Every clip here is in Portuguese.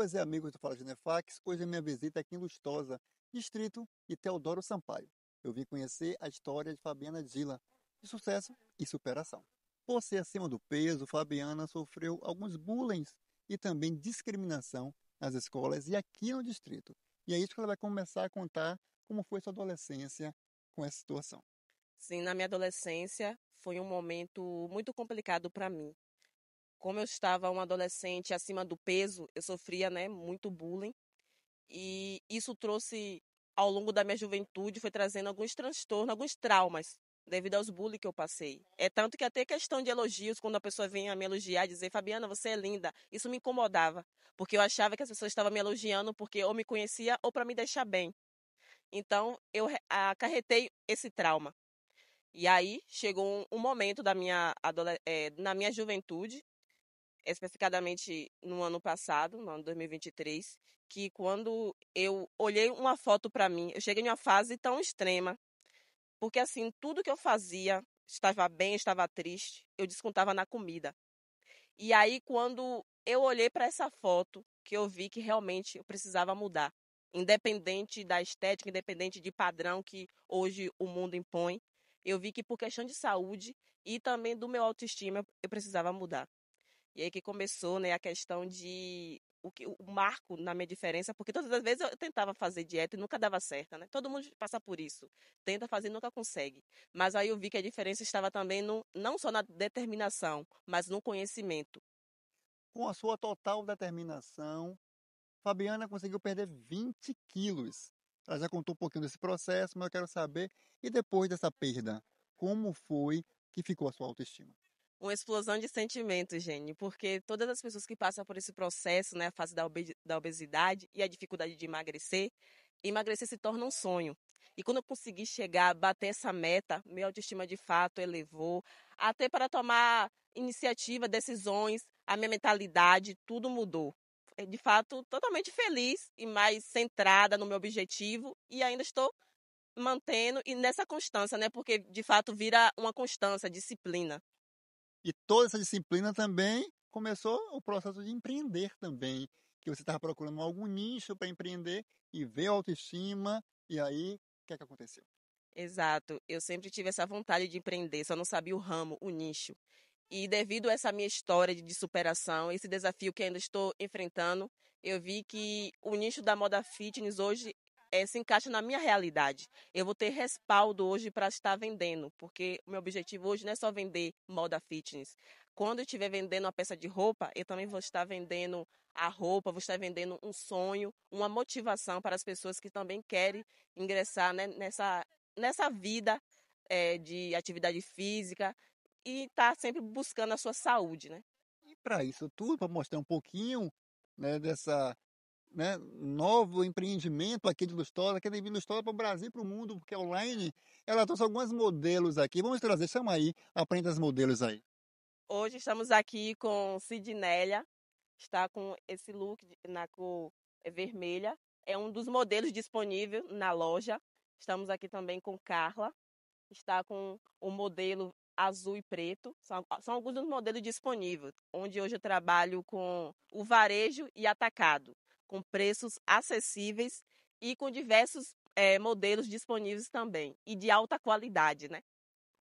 Pois é, amigos do Fala de Nefax, hoje é minha visita aqui em Lustosa, distrito de Teodoro Sampaio. Eu vim conhecer a história de Fabiana Dila, de sucesso e superação. Por ser acima do peso, Fabiana sofreu alguns bullying e também discriminação nas escolas e aqui no distrito. E é isso que ela vai começar a contar como foi sua adolescência com essa situação. Sim, na minha adolescência foi um momento muito complicado para mim como eu estava uma adolescente acima do peso, eu sofria, né, muito bullying. E isso trouxe ao longo da minha juventude foi trazendo alguns transtornos, alguns traumas devido aos bullying que eu passei. É tanto que até questão de elogios, quando a pessoa vinha me elogiar e dizer, Fabiana, você é linda, isso me incomodava, porque eu achava que as pessoas estavam me elogiando porque ou me conhecia ou para me deixar bem. Então, eu acarretei esse trauma. E aí, chegou um, um momento da minha, é, na minha juventude, especificadamente no ano passado, no ano 2023, que quando eu olhei uma foto para mim, eu cheguei em uma fase tão extrema, porque assim, tudo que eu fazia, estava bem, estava triste, eu descontava na comida. E aí quando eu olhei para essa foto, que eu vi que realmente eu precisava mudar, independente da estética, independente de padrão que hoje o mundo impõe, eu vi que por questão de saúde e também do meu autoestima eu precisava mudar. E aí que começou, né, a questão de o, que, o marco na minha diferença, porque todas as vezes eu tentava fazer dieta e nunca dava certo, né? Todo mundo passa por isso. Tenta fazer e nunca consegue. Mas aí eu vi que a diferença estava também no, não só na determinação, mas no conhecimento. Com a sua total determinação, Fabiana conseguiu perder 20 quilos. Ela já contou um pouquinho desse processo, mas eu quero saber, e depois dessa perda, como foi que ficou a sua autoestima? uma explosão de sentimentos, Jenny, porque todas as pessoas que passam por esse processo, né, a fase da, obe da obesidade e a dificuldade de emagrecer, emagrecer se torna um sonho. E quando eu consegui chegar, bater essa meta, minha autoestima de fato elevou, até para tomar iniciativa, decisões, a minha mentalidade, tudo mudou. É, de fato, totalmente feliz e mais centrada no meu objetivo e ainda estou mantendo e nessa constância, né? Porque de fato vira uma constância, disciplina. E toda essa disciplina também começou o processo de empreender também, que você estava procurando algum nicho para empreender e veio a autoestima, e aí o que é que aconteceu? Exato, eu sempre tive essa vontade de empreender, só não sabia o ramo, o nicho. E devido a essa minha história de superação, esse desafio que ainda estou enfrentando, eu vi que o nicho da moda fitness hoje é, se encaixa na minha realidade. Eu vou ter respaldo hoje para estar vendendo, porque o meu objetivo hoje não é só vender moda fitness. Quando eu estiver vendendo uma peça de roupa, eu também vou estar vendendo a roupa, vou estar vendendo um sonho, uma motivação para as pessoas que também querem ingressar né, nessa, nessa vida é, de atividade física e estar tá sempre buscando a sua saúde, né? E para isso tudo, para mostrar um pouquinho né, dessa né, novo empreendimento aqui de Lustosa, que teve Lustosa para o Brasil, para o mundo, porque online, ela trouxe alguns modelos aqui. Vamos trazer, chama aí, aprenda os modelos aí. Hoje estamos aqui com Sidinélia, está com esse look na cor é vermelha. É um dos modelos disponível na loja. Estamos aqui também com Carla, está com o modelo azul e preto. São, são alguns dos modelos disponíveis, onde hoje eu trabalho com o varejo e atacado com preços acessíveis e com diversos é, modelos disponíveis também e de alta qualidade, né?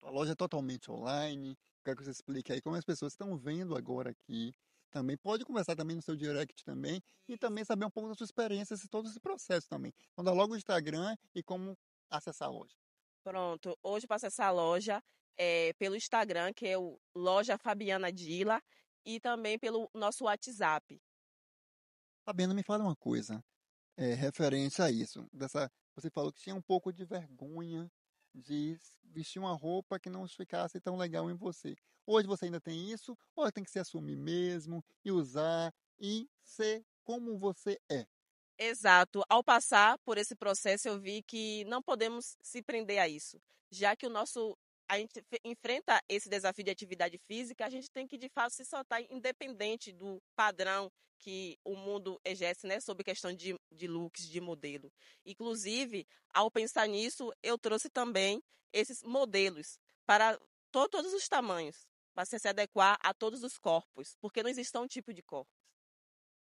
A loja é totalmente online. Quero que você explique aí como as pessoas estão vendo agora aqui. Também pode conversar também no seu direct também e também saber um pouco da sua experiência, e todo esse processo também. Então dá logo o Instagram e como acessar a loja. Pronto, hoje para acessar a loja é pelo Instagram, que é o Loja Fabiana Dila, e também pelo nosso WhatsApp, Sabendo me fala uma coisa é, referente a isso. Dessa, você falou que tinha um pouco de vergonha de vestir uma roupa que não ficasse tão legal em você. Hoje você ainda tem isso, ou tem que se assumir mesmo e usar e ser como você é. Exato. Ao passar por esse processo, eu vi que não podemos se prender a isso, já que o nosso a gente enfrenta esse desafio de atividade física, a gente tem que de fato se soltar, independente do padrão que o mundo exerce né, sobre questão de, de looks, de modelo. Inclusive, ao pensar nisso, eu trouxe também esses modelos para to todos os tamanhos, para se adequar a todos os corpos, porque não existe um tipo de corpo.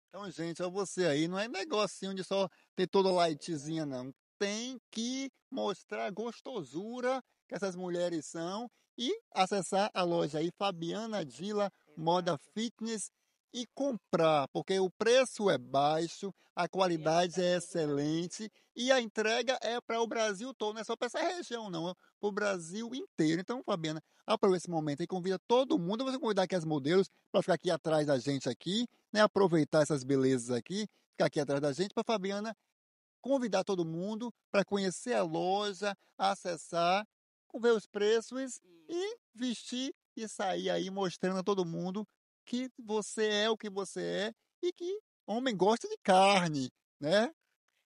Então, gente, é você aí, não é negocinho de só ter toda lightzinha, não. Tem que mostrar gostosura que essas mulheres são e acessar a loja aí, Fabiana Dila Moda Fitness e comprar, porque o preço é baixo, a qualidade é excelente e a entrega é para o Brasil todo, não é só para essa região, não, é para o Brasil inteiro. Então, Fabiana, aproveita esse momento e convida todo mundo, você convidar aqui as modelos para ficar aqui atrás da gente aqui, né, aproveitar essas belezas aqui, ficar aqui atrás da gente para Fabiana convidar todo mundo para conhecer a loja, acessar ver os preços e vestir e sair aí mostrando a todo mundo que você é o que você é e que homem gosta de carne, né?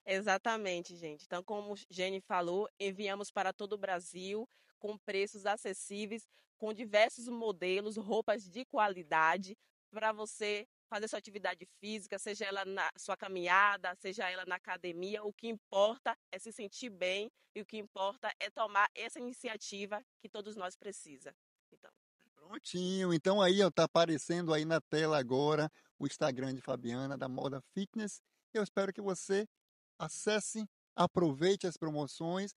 Exatamente, gente. Então, como Jenny falou, enviamos para todo o Brasil com preços acessíveis, com diversos modelos, roupas de qualidade para você fazer sua atividade física, seja ela na sua caminhada, seja ela na academia, o que importa é se sentir bem e o que importa é tomar essa iniciativa que todos nós precisa. Então. Prontinho, então aí está aparecendo aí na tela agora o Instagram de Fabiana da Moda Fitness. Eu espero que você acesse, aproveite as promoções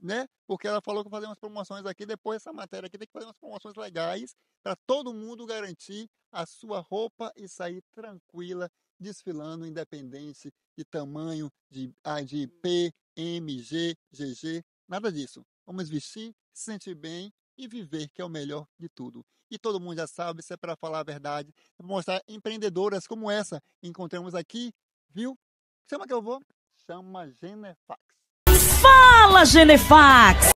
né? Porque ela falou que fazer umas promoções aqui, depois essa matéria aqui tem que fazer umas promoções legais para todo mundo garantir a sua roupa e sair tranquila desfilando, independente de tamanho, de, ah, de hum. P, M, G, GG, nada disso. Vamos vestir, se sentir bem e viver, que é o melhor de tudo. E todo mundo já sabe, isso é para falar a verdade, é mostrar empreendedoras como essa encontramos aqui, viu? Chama que eu vou, chama Genefax. Fala, Genefax!